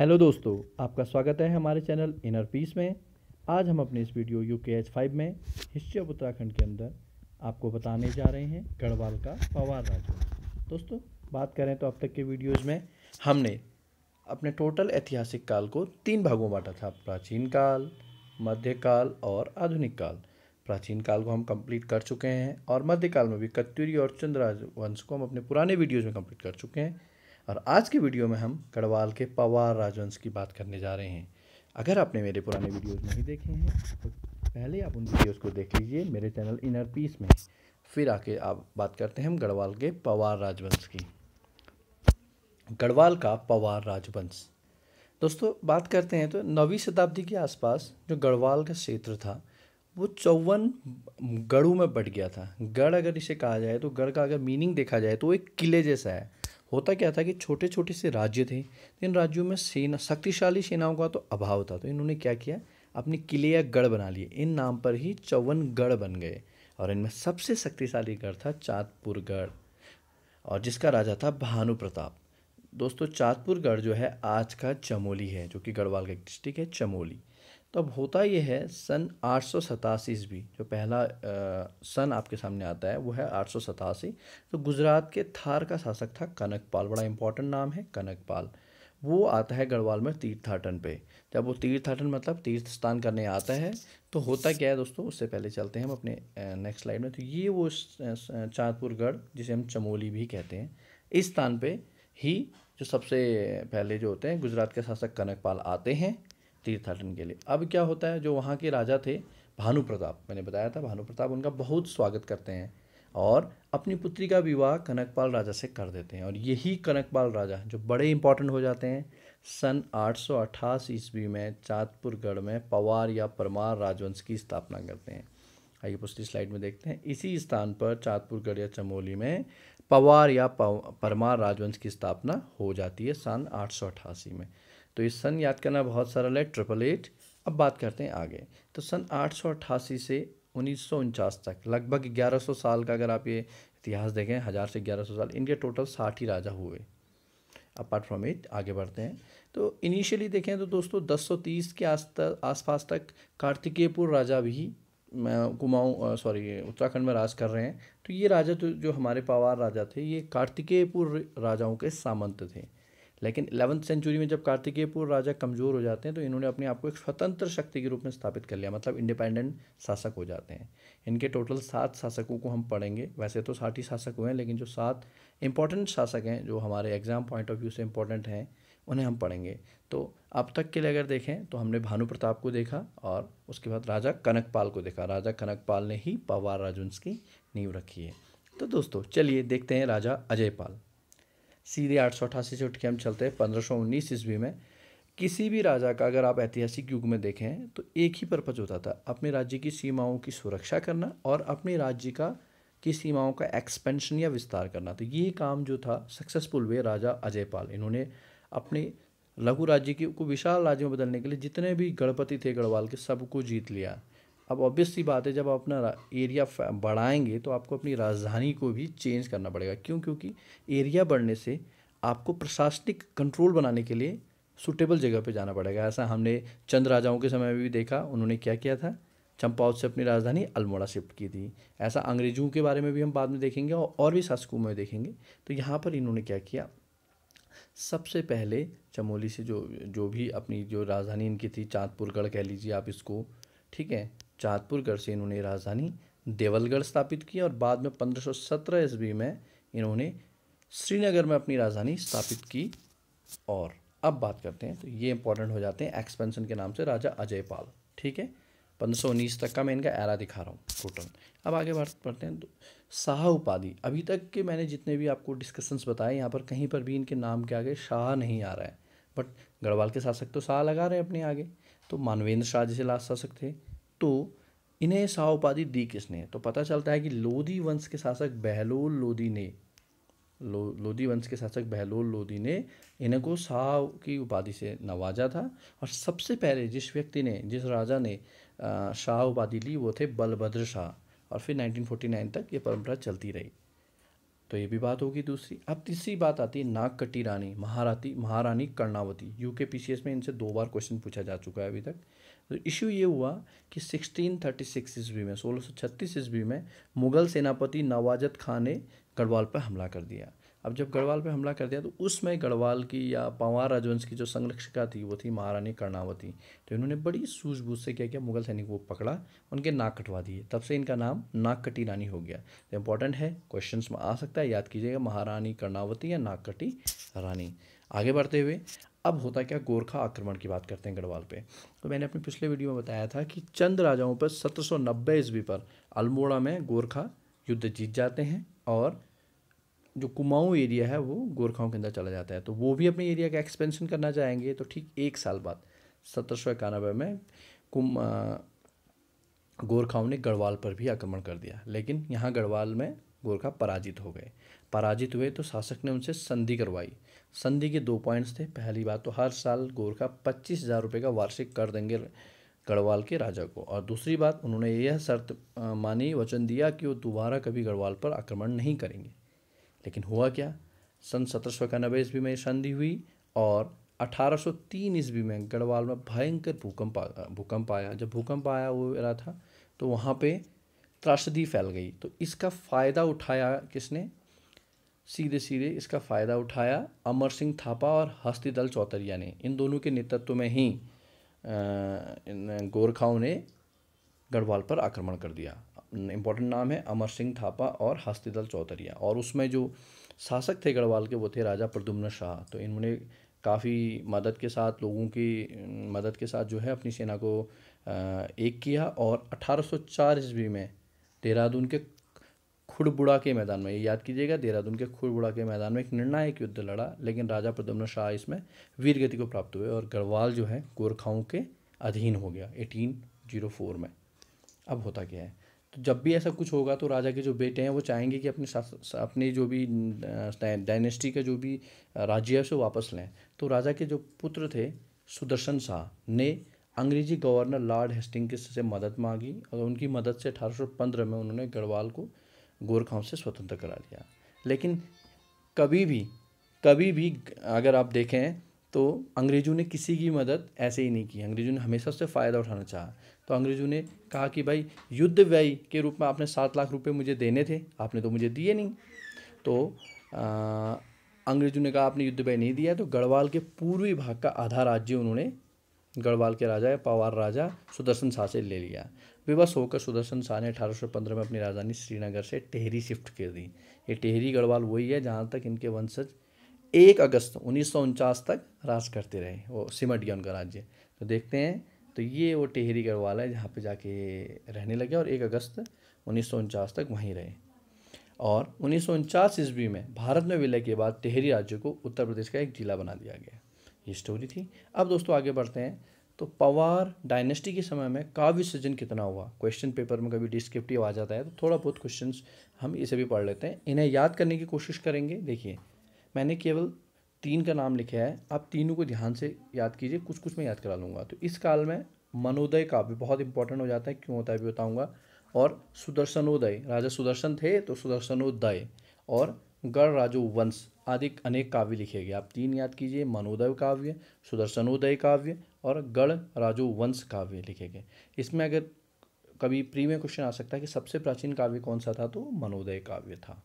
hello दोस्तों आपका स्वागत है हमारे चैनल इनर पीस में आज हम अपने इस video U K H five में हिस्ट्री ऑफ उत्तराखंड के अंदर आपको बताने जा रहे हैं गढ़वाल का पवार राज दोस्तों बात करें तो अब तक के वीडियोज़ में हमने अपने टोटल ऐतिहासिक काल को तीन भागों बांटा था प्राचीन काल मध्यकाल और आधुनिक काल प्राचीन काल को हम कंप्लीट कर चुके हैं और मध्यकाल में भी कत्यूरी और चंद्राज वंश को हम अपने पुराने वीडियोज़ में कम्प्लीट कर चुके हैं और आज के वीडियो में हम गढ़वाल के पवार राजवंश की बात करने जा रहे हैं अगर आपने मेरे पुराने वीडियोस नहीं देखे हैं तो पहले आप उन वीडियोस को देख लीजिए मेरे चैनल इनर पीस में फिर आके आप बात करते हैं हम गढ़वाल के पवार राजवंश की गढ़वाल का पवार राजवंश दोस्तों बात करते हैं तो नौवीं शताब्दी के आसपास जो गढ़वाल का क्षेत्र था वो चौवन गढ़ों में बट गया था गढ़ अगर इसे कहा जाए तो गढ़ का अगर मीनिंग देखा जाए तो एक किले जैसा है होता क्या था कि छोटे छोटे से राज्य थे तो इन राज्यों में सेना शक्तिशाली सेनाओं का तो अभाव था तो इन्होंने क्या किया अपने किले या गढ़ बना लिए इन नाम पर ही चौवन गढ़ बन गए और इनमें सबसे शक्तिशाली गढ़ था चाँदपुर गढ़ और जिसका राजा था भानु प्रताप दोस्तों चाँदपुर गढ़ जो है आज का चमोली है जो कि गढ़वाल का एक डिस्ट्रिक्ट है चमोली तो अब होता ये है सन आठ सौ सतासी ईस्वी जो पहला आ, सन आपके सामने आता है वो है आठ सौ सतासी तो गुजरात के थार का शासक था कनकपाल बड़ा इंपॉर्टेंट नाम है कनकपाल वो आता है गढ़वाल में तीर्थाटन पे जब वो तीर्थाटन मतलब तीर्थ स्थान करने आता है तो होता क्या है दोस्तों उससे पहले चलते हैं हम अपने नेक्स्ट स्लाइड में तो ये वो चाँदपुर गढ़ जिसे हम चमोली भी कहते हैं इस स्थान पे ही जो सबसे पहले जो होते हैं गुजरात के शासक कनकपाल आते हैं तीर्थाटन के लिए अब क्या होता है जो वहाँ के राजा थे भानु प्रताप मैंने बताया था भानु प्रताप उनका बहुत स्वागत करते हैं और अपनी पुत्री का विवाह कनकपाल राजा से कर देते हैं और यही कनकपाल राजा जो बड़े इंपॉर्टेंट हो जाते हैं सन 828 ईस्वी में चाँदपुरगढ़ में पवार या परमार राजवंश की स्थापना करते हैं आइए पिछली स्लाइड में देखते हैं इसी स्थान पर चाँदपुरगढ़ या चमोली में पवार या परमार राजवंश की स्थापना हो जाती है सन आठ में तो ये सन याद करना बहुत सरल है ट्रिपल एट अब बात करते हैं आगे तो सन आठ से उन्नीस तक लगभग 1100 साल का अगर आप ये इतिहास देखें हज़ार से 1100 साल इनके टोटल साठ ही राजा हुए अपार्ट फ्रॉम इट आगे बढ़ते हैं तो इनिशियली देखें तो दोस्तों 1030 के आस तक आसपास तक कार्तिकेयपुर राजा भी कुमाऊँ सॉरी उत्तराखंड में राज कर रहे हैं तो ये राजा तो जो हमारे पावार राजा थे ये कार्तिकेयपुर राजाओं के सामंत थे लेकिन इलेवंथ सेंचुरी में जब कार्तिकेयपुर राजा कमज़ोर हो जाते हैं तो इन्होंने अपने आप को एक स्वतंत्र शक्ति के रूप में स्थापित कर लिया मतलब इंडिपेंडेंट शासक हो जाते हैं इनके टोटल सात शासकों को हम पढ़ेंगे वैसे तो साठ ही शासक हुए हैं लेकिन जो सात इंपॉर्टेंट शासक हैं जो हमारे एग्ज़ाम पॉइंट ऑफ व्यू से इंपॉर्टेंट हैं उन्हें हम पढ़ेंगे तो अब तक के लिए अगर देखें तो हमने भानु प्रताप को देखा और उसके बाद राजा कनकपाल को देखा राजा कनकपाल ने ही पवार राजवंश की नींव रखी है तो दोस्तों चलिए देखते हैं राजा अजयपाल सीधे आठ सौ अठासी से उठ के हम चलते हैं पंद्रह सौ उन्नीस ईस्वी में किसी भी राजा का अगर आप ऐतिहासिक युग में देखें तो एक ही पर्पज होता था अपने राज्य की सीमाओं की सुरक्षा करना और अपने राज्य का की सीमाओं का एक्सपेंशन या विस्तार करना तो ये काम जो था सक्सेसफुल हुए राजा अजयपाल इन्होंने अपने लघु राज्य की को विशाल राज्य में बदलने के लिए जितने भी गणपति थे गढ़वाल के सबको जीत लिया अब ऑब्वियस सी बात है जब आप अपना एरिया बढ़ाएंगे तो आपको अपनी राजधानी को भी चेंज करना पड़ेगा क्यों क्योंकि एरिया बढ़ने से आपको प्रशासनिक कंट्रोल बनाने के लिए सुटेबल जगह पे जाना पड़ेगा ऐसा हमने चंद राजाओं के समय में भी देखा उन्होंने क्या किया था चंपावत से अपनी राजधानी अल्मोड़ा शिफ्ट की थी ऐसा अंग्रेजों के बारे में भी हम बाद में देखेंगे और, और भी शासकों में देखेंगे तो यहाँ पर इन्होंने क्या किया सबसे पहले चमोली से जो जो भी अपनी जो राजधानी इनकी थी चाँदपुरगढ़ कह लीजिए आप इसको ठीक है चाँदपुरगढ़ से इन्होंने राजधानी देवलगढ़ स्थापित की और बाद में 1517 ईस्वी में इन्होंने श्रीनगर में अपनी राजधानी स्थापित की और अब बात करते हैं तो ये इंपॉर्टेंट हो जाते हैं एक्सपेंशन के नाम से राजा अजयपाल ठीक है पंद्रह तक का मैं इनका एरा दिखा रहा हूँ टोटल अब आगे बात पढ़ते हैं तो शाह उपाधि अभी तक के मैंने जितने भी आपको डिस्कशंस बताए यहाँ पर कहीं पर भी इनके नाम के आगे शाह नहीं आ रहा है बट गढ़वाल के शासक तो शाह लगा रहे हैं अपने आगे तो मानवेंद्र शाह जिसे ला शासक थे तो इन्हें शाह उपाधि दी किसने तो पता चलता है कि लोधी वंश के शासक बहलोल लोधी ने लो, लोधी वंश के शासक बहलोल लोधी ने को शाह की उपाधि से नवाजा था और सबसे पहले जिस व्यक्ति ने जिस राजा ने शाह उपाधि ली वो थे बलभद्र शाह और फिर 1949 तक ये परंपरा चलती रही तो ये भी बात होगी दूसरी अब तीसरी बात आती है नागकटी रानी महाराती महारानी कर्णावती यू के पी में इनसे दो बार क्वेश्चन पूछा जा चुका है अभी तक तो इश्यू ये हुआ कि 1636 ईस्वी में छत्तीस ईस्वी में मुगल सेनापति नवाजत खान ने गढ़वाल पर हमला कर दिया अब जब गढ़वाल पे हमला कर दिया तो उसमें गढ़वाल की या पंवार राजवंश की जो संरक्षिका थी वो थी महारानी कर्णावती तो इन्होंने बड़ी सूझबूझ से क्या किया मुगल सैनिक को पकड़ा उनके नाक कटवा दिए तब से इनका नाम नाक कटी रानी हो गया तो इंपॉर्टेंट है क्वेश्चन में आ सकता है याद कीजिएगा महारानी कर्णावती या नाक कटी रानी आगे बढ़ते हुए अब होता क्या गोरखा आक्रमण की बात करते हैं गढ़वाल पे तो मैंने अपने पिछले वीडियो में बताया था कि चंद राजाओं पर सत्रह ईस्वी पर अल्मोड़ा में गोरखा युद्ध जीत जाते हैं और जो कुमाऊँ एरिया है वो गोरखाओं के अंदर चला जाता है तो वो भी अपने एरिया का एक्सपेंशन करना चाहेंगे तो ठीक एक साल बाद सत्रह सौ इक्यानवे में कुम गोरखाओं ने गढ़वाल पर भी आक्रमण कर दिया लेकिन यहाँ गढ़वाल में गोरखा पराजित हो गए पराजित हुए तो शासक ने उनसे संधि करवाई संधि के दो पॉइंट्स थे पहली बात तो हर साल गोरखा पच्चीस हज़ार रुपये का वार्षिक कर देंगे गढ़वाल के राजा को और दूसरी बात उन्होंने यह शर्त मानी वचन दिया कि वो दोबारा कभी गढ़वाल पर आक्रमण नहीं करेंगे लेकिन हुआ क्या सन सत्रह सौ इक्यानबे ईस्वी में संधि हुई और 1803 ईस्वी में गढ़वाल में भयंकर भूकंप भूकंप आया जब भूकंप आया वो रहा था तो वहाँ पे त्रासदी फैल गई तो इसका फ़ायदा उठाया किसने सीधे सीधे इसका फ़ायदा उठाया अमर सिंह थापा और हस्तीदल चौतरिया ने इन दोनों के नेतृत्व में ही गोरखाओं ने गढ़वाल पर आक्रमण कर दिया इम्पोर्टेंट नाम है अमर सिंह थापा और हस्तिदल चौधरिया और उसमें जो शासक थे गढ़वाल के वो थे राजा प्रदुम्न शाह तो इन्होंने काफ़ी मदद के साथ लोगों की मदद के साथ जो है अपनी सेना को एक किया और 1804 ईस्वी में देहरादून के खुड़बुड़ा के मैदान में ये याद कीजिएगा देहरादून के खुड़बुड़ा के मैदान में एक निर्णायक युद्ध लड़ा लेकिन राजा प्रदुम्न शाह इसमें वीरगति को प्राप्त हुए और गढ़वाल जो है गोरखाओं के अधीन हो गया एटीन जीरो फोर में अब होता क्या है तो जब भी ऐसा कुछ होगा तो राजा के जो बेटे हैं वो चाहेंगे कि अपने अपनी जो भी डायनेस्टी का जो भी राज्य है उसे वापस लें तो राजा के जो पुत्र थे सुदर्शन शाह ने अंग्रेजी गवर्नर लॉर्ड हेस्टिंग से मदद मांगी और उनकी मदद से अठारह में उन्होंने गढ़वाल को गोरखाओं से स्वतंत्र करा लिया लेकिन कभी भी कभी भी अगर आप देखें तो अंग्रेज़ों ने किसी की मदद ऐसे ही नहीं की अंग्रेज़ों ने हमेशा उससे फ़ायदा उठाना चाहा तो अंग्रेज़ों ने कहा कि भाई युद्ध व्यय के रूप में आपने सात लाख रुपए मुझे देने थे आपने तो मुझे दिए नहीं तो अंग्रेज़ों ने कहा आपने युद्ध व्यय नहीं दिया तो गढ़वाल के पूर्वी भाग का आधा राज्य उन्होंने गढ़वाल के राजा या पवार राजा सुदर्शन शाह से ले लिया विवश होकर सुदर्शन शाह ने अठारह में अपनी राजधानी श्रीनगर से टेहरी शिफ्ट कर दी ये टेहरी गढ़वाल वही है जहाँ तक इनके वंशज एक अगस्त उन्नीस तक राज करते रहे वो सिमट गया उनका राज्य तो देखते हैं तो ये वो टेहरी गढ़वाला है जहाँ पे जाके रहने लगे और एक अगस्त उन्नीस तक वहीं रहे और उन्नीस सौ ईस्वी में भारत में विलय के बाद टेहरी राज्य को उत्तर प्रदेश का एक जिला बना दिया गया ये स्टोरी थी अब दोस्तों आगे बढ़ते हैं तो पवार डायनेस्टी के समय में काव्य सृजन कितना हुआ क्वेश्चन पेपर में कभी डिस्क्रिप्टिव आ जाता है तो थोड़ा बहुत क्वेश्चन हम इसे भी पढ़ लेते हैं इन्हें याद करने की कोशिश करेंगे देखिए मैंने केवल तीन का नाम लिखा है आप तीनों को ध्यान से याद कीजिए कुछ कुछ मैं याद करा लूँगा तो इस काल में मनोदय का भी बहुत इंपॉर्टेंट हो जाता है क्यों होता है भी बताऊँगा और सुदर्शनोदय राजा सुदर्शन थे तो सुदर्शनोदय और गढ़ वंश आदि अनेक काव्य लिखे गए आप तीन याद कीजिए मनोदय काव्य सुदर्शनोदय काव्य और गढ़ वंश काव्य लिखे गए इसमें अगर कभी प्री में क्वेश्चन आ सकता है कि सबसे प्राचीन काव्य कौन सा था तो मनोदय काव्य था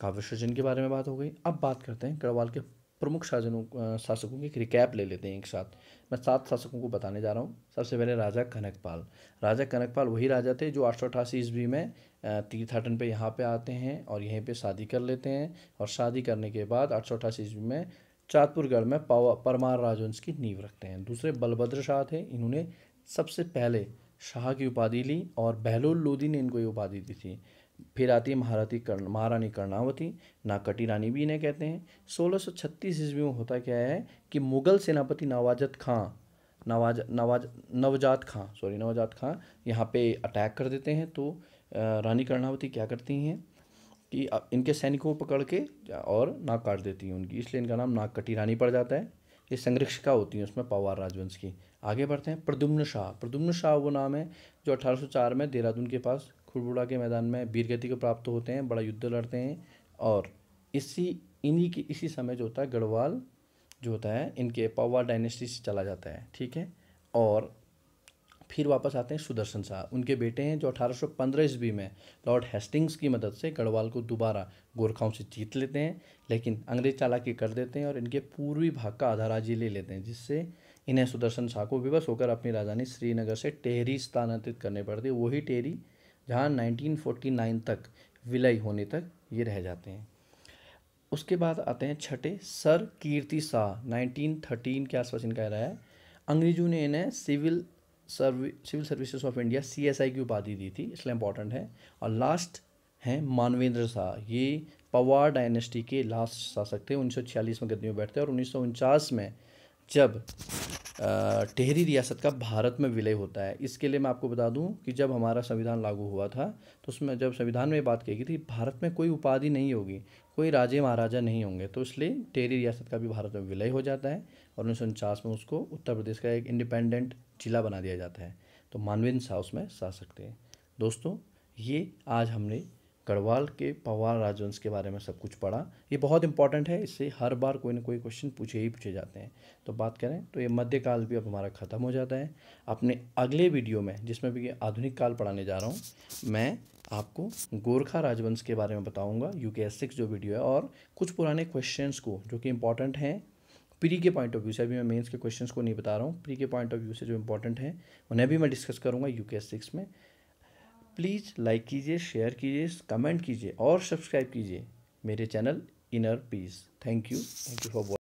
काव्य सृजन के बारे में बात हो गई अब बात करते हैं गढ़वाल के प्रमुख शासनों शासकों की एक रिकैप ले लेते हैं एक साथ मैं सात शासकों को बताने जा रहा हूँ सबसे पहले राजा कनकपाल राजा कनकपाल वही राजा थे जो आठ सौ अठासी ईस्वी में तीर्थाटन पे यहाँ पे आते हैं और यहीं पे शादी कर लेते हैं और शादी करने के बाद आठ सौ अठासी ईस्वी में चाँदपुरगढ़ में परमार राजवंश की नींव रखते हैं दूसरे बलभद्र शाह थे इन्होंने सबसे पहले शाह की उपाधि ली और बहलोल लोधी ने इनको ये उपाधि दी थी फिर आती है महारानी कर्ण महारानी कर्णावती नाकटी रानी भी इन्हें कहते हैं 1636 सौ ईस्वी में होता क्या है कि मुगल सेनापति नवाजत खां नवाज नवाज नवजात खां सॉरी नवजात खां यहाँ पे अटैक कर देते हैं तो रानी कर्णावती क्या करती हैं कि इनके सैनिकों को पकड़ के और नाक काट देती हैं उनकी इसलिए इनका नाम नाकटी रानी पड़ जाता है ये संरक्षिका होती हैं उसमें पवार राजवंश की आगे बढ़ते हैं प्रदुम्न शाह प्रदुम्न शाह वो नाम है जो 1804 में देहरादून के पास खुरबुड़ा के मैदान में वीर गति को प्राप्त होते हैं बड़ा युद्ध लड़ते हैं और इसी इन्हीं के इसी समय जो होता है गढ़वाल जो होता है इनके पवा डायनेस्टी से चला जाता है ठीक है और फिर वापस आते हैं सुदर्शन शाह उनके बेटे हैं जो 1815 ईस्वी में लॉर्ड हेस्टिंग्स की मदद से गढ़वाल को दोबारा गोरखाओं से जीत लेते हैं लेकिन अंग्रेज चालाकी कर देते हैं और इनके पूर्वी भाग का आधा राज्य ले लेते हैं जिससे इन्हें सुदर्शन शाह को विवश होकर अपनी राजधानी श्रीनगर से टेहरी स्थानांतरित करने पड़ती है वही टेहरी जहाँ 1949 तक विलय होने तक ये रह जाते हैं उसके बाद आते हैं छठे सर कीर्ति शाह 1913 के आसपास इनका रहा है अंग्रेजों ने इन्हें civil service civil services of India C S I की उपाधि दी थी इसलिए इंपॉर्टेंट है और लास्ट हैं मानवेंद्र शाह ये पवार डायनेस्टी के लास्ट शासक थे उन्नीस में गद्दी में बैठते और उन्नीस में जब टेहरी रियासत का भारत में विलय होता है इसके लिए मैं आपको बता दूं कि जब हमारा संविधान लागू हुआ था तो उसमें जब संविधान में बात की गई थी भारत में कोई उपाधि नहीं होगी कोई राजे महाराजा नहीं होंगे तो इसलिए टेहरी रियासत का भी भारत में विलय हो जाता है और उन्नीस में उसको उत्तर प्रदेश का एक इंडिपेंडेंट जिला बना दिया जाता है तो मानवेंद्र शाह उसमें शासक थे दोस्तों ये आज हमने गढ़वाल के पवार राजवंश के बारे में सब कुछ पढ़ा ये बहुत इंपॉर्टेंट है इससे हर बार कोई ना कोई क्वेश्चन पूछे ही पूछे जाते हैं तो बात करें तो ये मध्यकाल भी अब हमारा ख़त्म हो जाता है अपने अगले वीडियो में जिसमें भी आधुनिक काल पढ़ाने जा रहा हूँ मैं आपको गोरखा राजवंश के बारे में बताऊँगा यू के सिक्स जो वीडियो है और कुछ पुराने क्वेश्चन को जो कि इंपॉर्टेंट हैं प्री के पॉइंट ऑफ व्यू से अभी मैं मेंस के क्वेश्चंस को नहीं बता रहा हूँ प्री के पॉइंट ऑफ व्यू से जो इंपॉर्टेंट हैं उन्हें भी मैं डिस्कस करूँगा यू के सिक्स में प्लीज़ लाइक कीजिए शेयर कीजिए कमेंट कीजिए और सब्सक्राइब कीजिए मेरे channel inner peace thank you thank you for